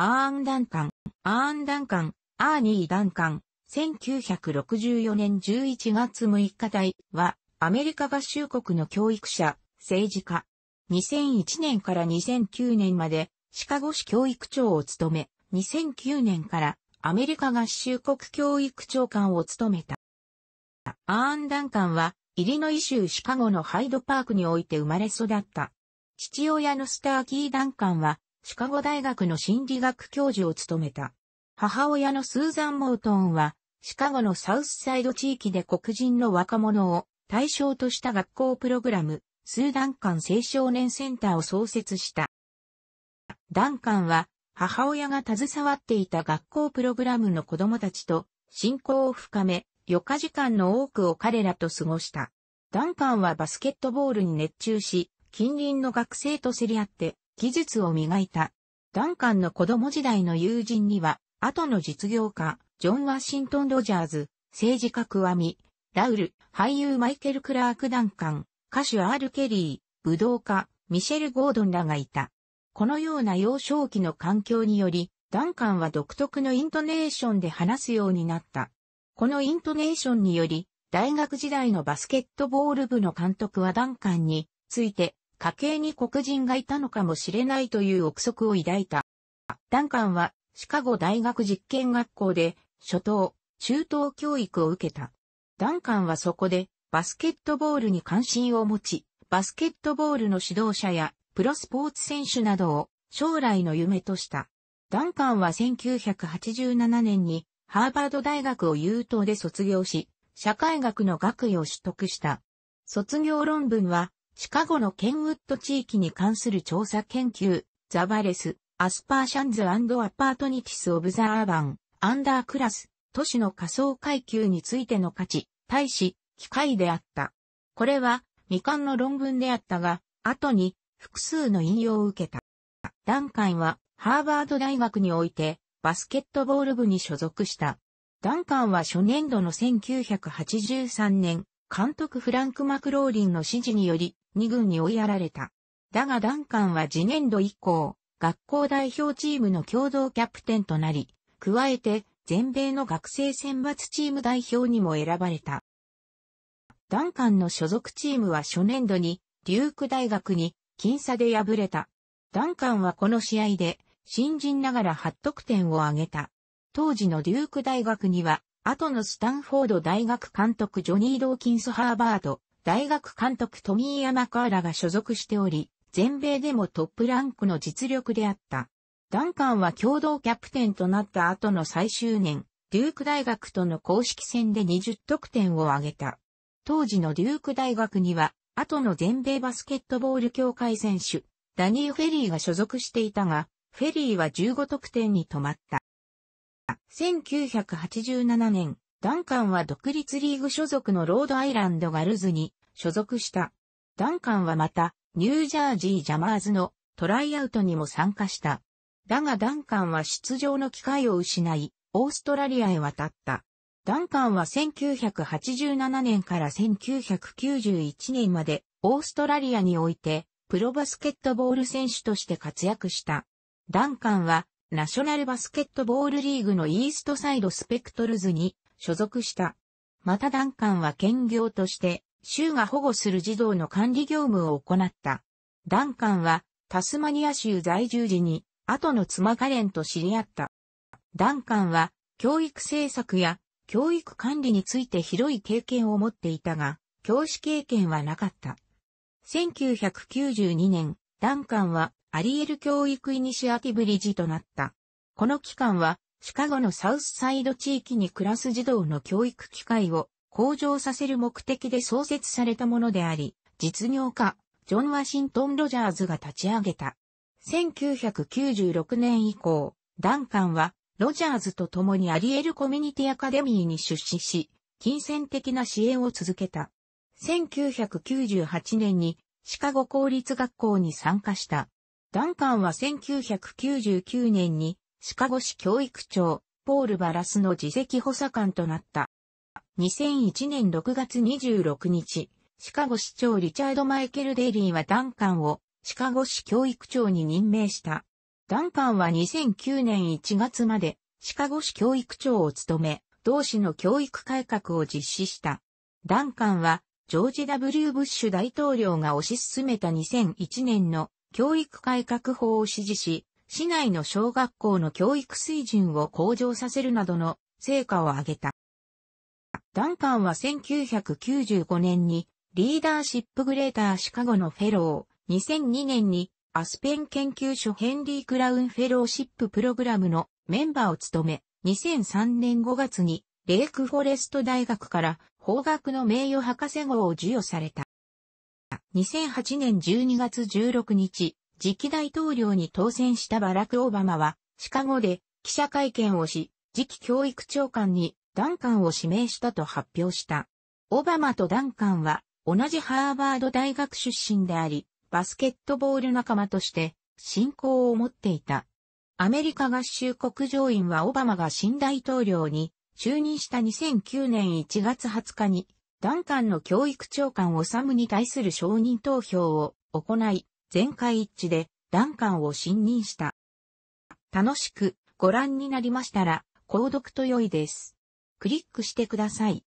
アーン・ダンカン、アーン・ダンカン、アーニー・ダンカン、1964年11月6日台は、アメリカ合衆国の教育者、政治家。2001年から2009年まで、シカゴ市教育長を務め、2009年からアメリカ合衆国教育長官を務めた。アーン・ダンカンは、イリノイ州シカゴのハイドパークにおいて生まれ育った。父親のスターキー・ダンカンは、シカゴ大学の心理学教授を務めた。母親のスーザン・モートンは、シカゴのサウスサイド地域で黒人の若者を対象とした学校プログラム、スーダンカン青少年センターを創設した。ダンカンは、母親が携わっていた学校プログラムの子供たちと、親交を深め、余暇時間の多くを彼らと過ごした。ダンカンはバスケットボールに熱中し、近隣の学生と競り合って、技術を磨いた。ダンカンの子供時代の友人には、後の実業家、ジョン・ワシントン・ロジャーズ、政治家クワミ、ラウル、俳優マイケル・クラーク・ダンカン、歌手アール・ケリー、武道家、ミシェル・ゴードンらがいた。このような幼少期の環境により、ダンカンは独特のイントネーションで話すようになった。このイントネーションにより、大学時代のバスケットボール部の監督はダンカンについて、家系に黒人がいたのかもしれないという憶測を抱いた。ダンカンはシカゴ大学実験学校で初等、中等教育を受けた。ダンカンはそこでバスケットボールに関心を持ち、バスケットボールの指導者やプロスポーツ選手などを将来の夢とした。ダンカンは1987年にハーバード大学を優等で卒業し、社会学の学位を取得した。卒業論文はシカゴのケンウッド地域に関する調査研究、ザバレス、アスパーシャンズアパートニティス・オブザ・アーバン、アンダークラス、都市の仮想階級についての価値、対し、機械であった。これは、未完の論文であったが、後に、複数の引用を受けた。ダンカンは、ハーバード大学において、バスケットボール部に所属した。ダンカンは初年度の1983年、監督フランク・マクローリンの指示により2軍に追いやられた。だがダンカンは次年度以降、学校代表チームの共同キャプテンとなり、加えて全米の学生選抜チーム代表にも選ばれた。ダンカンの所属チームは初年度に、デューク大学に、僅差で敗れた。ダンカンはこの試合で、新人ながら8得点を挙げた。当時のデューク大学には、後のスタンフォード大学監督ジョニー・ドーキンス・ハーバード、大学監督トミー・ヤマカーラが所属しており、全米でもトップランクの実力であった。ダンカンは共同キャプテンとなった後の最終年、デューク大学との公式戦で20得点を挙げた。当時のデューク大学には、後の全米バスケットボール協会選手、ダニー・フェリーが所属していたが、フェリーは15得点に止まった。1987年、ダンカンは独立リーグ所属のロードアイランドガルズに所属した。ダンカンはまた、ニュージャージー・ジャマーズのトライアウトにも参加した。だがダンカンは出場の機会を失い、オーストラリアへ渡った。ダンカンは1987年から1991年までオーストラリアにおいてプロバスケットボール選手として活躍した。ダンカンはナショナルバスケットボールリーグのイーストサイドスペクトルズに所属した。またダンカンは兼業として、州が保護する児童の管理業務を行った。ダンカンは、タスマニア州在住時に、後の妻カレンと知り合った。ダンカンは、教育政策や、教育管理について広い経験を持っていたが、教師経験はなかった。1992年、ダンカンは、アリエル教育イニシアティブ理事となった。この機関は、シカゴのサウスサイド地域に暮らす児童の教育機会を向上させる目的で創設されたものであり、実業家、ジョン・ワシントン・ロジャーズが立ち上げた。1996年以降、ダンカンは、ロジャーズと共にアリエルコミュニティアカデミーに出資し、金銭的な支援を続けた。1998年にシカゴ公立学校に参加した。ダンカンは1999年にシカゴ市教育長、ポール・バラスの自責補佐官となった。2001年6月26日、シカゴ市長リチャード・マイケル・デイリーはダンカンをシカゴ市教育長に任命した。ダンカンは2009年1月までシカゴ市教育長を務め、同市の教育改革を実施した。ダンカンはジョージ・ W・ ブッシュ大統領が推し進めた2001年の教育改革法を支持し、市内の小学校の教育水準を向上させるなどの成果を上げた。ダンカンは1995年にリーダーシップグレーターシカゴのフェロー、2002年にアスペン研究所ヘンリー・クラウンフェローシッププログラムのメンバーを務め、2003年5月にレイクフォレスト大学から法学の名誉博士号を授与された。2008年12月16日、次期大統領に当選したバラク・オバマは、シカゴで記者会見をし、次期教育長官にダンカンを指名したと発表した。オバマとダンカンは同じハーバード大学出身であり、バスケットボール仲間として信仰を持っていた。アメリカ合衆国上院はオバマが新大統領に就任した2009年1月20日にダンカンの教育長官をサムに対する承認投票を行い、全会一致でダンカンを信任した。楽しくご覧になりましたら、購読と良いです。クリックしてください。